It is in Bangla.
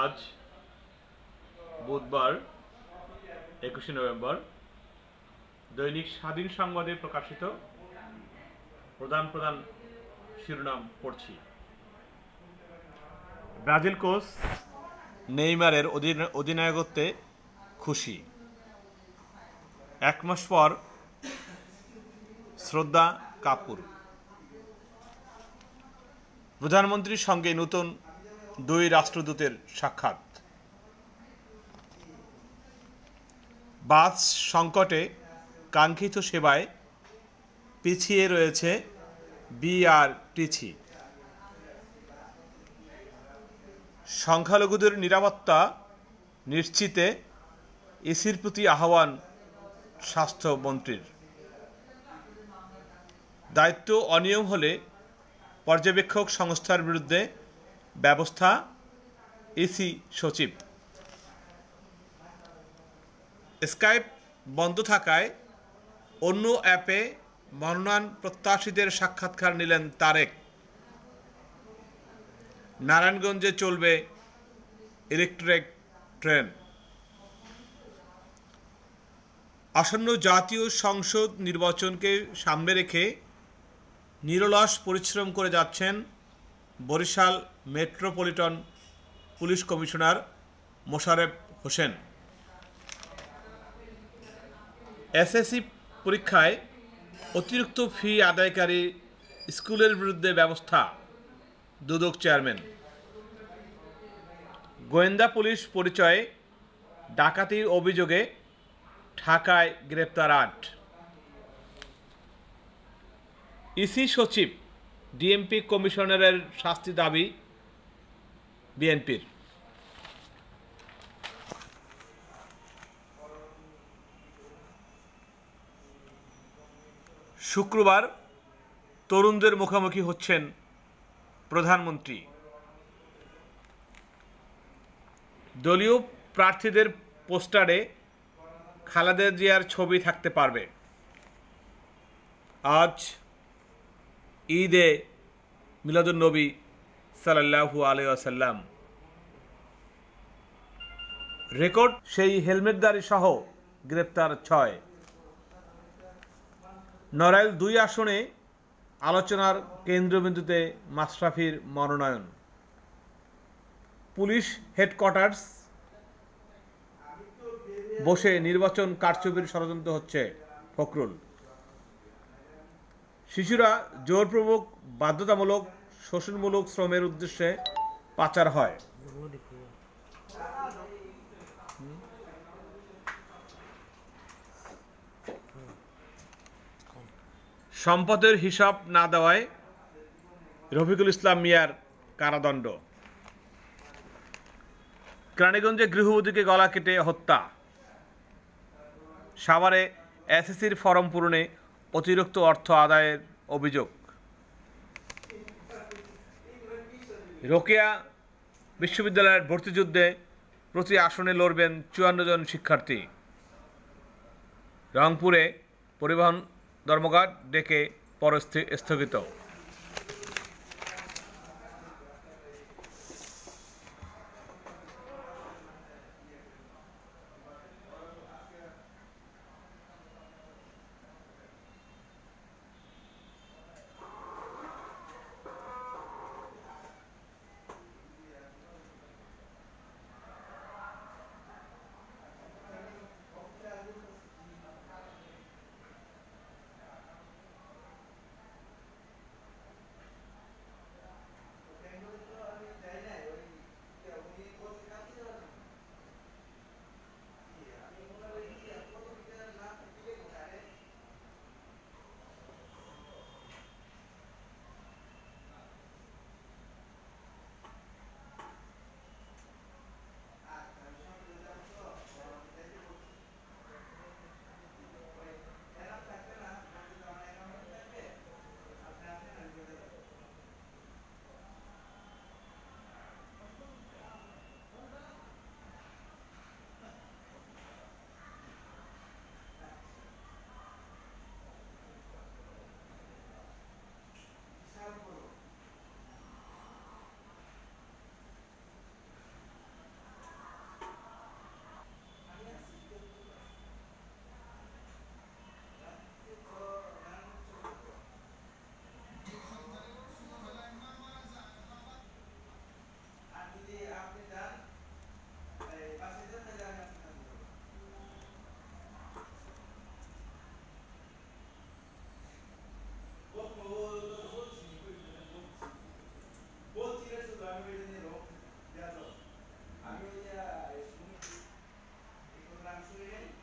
আজ বুধবার একুশে নভেম্বর দৈনিক স্বাধীন সংবাদে প্রকাশিত প্রধান প্রধান শিরোনাম পড়ছি ব্রাজিল কোচ নেইমারের অধিনায়কত্বে খুশি এক মাস পর শ্রদ্ধা কাপুর প্রধানমন্ত্রীর সঙ্গে নতুন দুই রাষ্ট্রদূতের সাক্ষাৎ বাস সংকটে কাঙ্ক্ষিত সেবায় পিছিয়ে রয়েছে বিআরটিসি সংখ্যালঘুদের নিরাপত্তা নিশ্চিতে এসির প্রতি আহ্বান স্বাস্থ্যমন্ত্রীর দায়িত্ব অনিয়ম হলে পর্যবেক্ষক সংস্থার বিরুদ্ধে ব্যবস্থা ইসি সচিব স্কাইপ বন্ধ থাকায় অন্য অ্যাপে মনোনয়ন প্রত্যাশীদের সাক্ষাৎকার নিলেন তারেক নারায়ণগঞ্জে চলবে ইলেকট্রিক ট্রেন আসন্ন জাতীয় সংসদ নির্বাচনকে সামনে রেখে নিরলস পরিশ্রম করে যাচ্ছেন Barishal metropolitan police commissioner Mosharef Hossain SSC পরীক্ষায় অতিরিক্ত ফি আদায়কারী স্কুলের বিরুদ্ধে ব্যবস্থা দুদক চেয়ারম্যান গোয়েন্দা পুলিশ পরিচয়ে ডাকাতির অভিযোগে ঢাকায় গ্রেপ্তার আট ইসি সচিব ডিএমপি কমিশনারের শাস্তি দাবি বিএনপির শুক্রবার তরুণদের মুখোমুখি হচ্ছেন প্রধানমন্ত্রী দলীয় প্রার্থীদের পোস্টারে খালেদা জিয়ার ছবি থাকতে পারবে আজ ঈদে নবী সাল্লাহু আলিয়া রেকর্ড সেই হেলমেটদারি সহ গ্রেপ্তার ছয় নড়াইল দুই আসনে আলোচনার কেন্দ্রবিন্দুতে মাশরাফির মনোনয়ন পুলিশ হেডকোয়ার্টার্স বসে নির্বাচন কারচুপির ষড়যন্ত্র হচ্ছে ফখরুল শিশুরা জোরপূর্বক বাধ্যতামূলক শোষণমূলক শ্রমের উদ্দেশ্যে পাচার হয় Hmm. Hmm. সম্পদের হিসাব না দেওয়ায় রফিকুল ইসলাম মিয়ার কারাদণ্ড কেরানীগঞ্জে গৃহবধূকে গলা কেটে হত্যা সাভারে এসএসসির ফরম পূরণে অতিরিক্ত অর্থ আদায়ের অভিযোগ রোকেয়া বিশ্ববিদ্যালয়ের ভর্তিযুদ্ধে প্রতি আসনে লড়বেন চুয়ান্ন জন শিক্ষার্থী রংপুরে পরিবহন ধর্মঘট ডেকে পর স্থগিত Thank you.